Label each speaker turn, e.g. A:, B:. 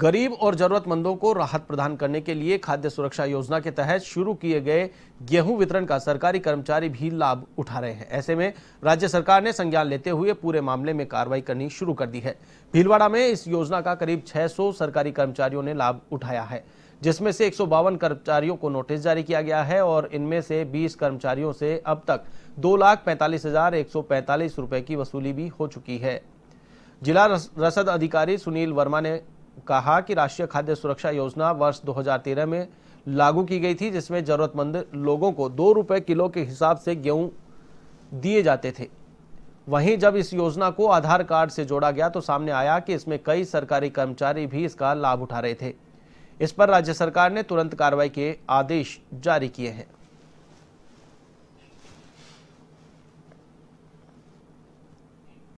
A: गरीब और जरूरतमंदों को राहत प्रदान करने के लिए खाद्य सुरक्षा योजना के तहत शुरू किए गए गेहूं वितरण का सरकारी कर्मचारी भी लाभ उठा रहे हैं ऐसे में राज्य सरकार ने संज्ञान लेते हुए पूरे मामले में कार्रवाई करनी शुरू कर दी है भीलवाड़ा में इस योजना का करीब 600 सरकारी कर्मचारियों ने लाभ उठाया है जिसमें से एक कर्मचारियों को नोटिस जारी किया गया है और इनमें से बीस कर्मचारियों से अब तक दो रुपए की वसूली भी हो चुकी है जिला रसद अधिकारी सुनील वर्मा ने कहा कि राष्ट्रीय खाद्य सुरक्षा योजना वर्ष 2013 में लागू की गई थी जिसमें ज़रूरतमंद लोगों को दो रुपए किलो के हिसाब से गेहूं दिए जाते थे वहीं जब इस योजना को आधार कार्ड से जोड़ा गया तो सामने आया कि इसमें कई सरकारी कर्मचारी भी इसका लाभ उठा रहे थे इस पर राज्य सरकार ने तुरंत कार्रवाई के आदेश जारी किए हैं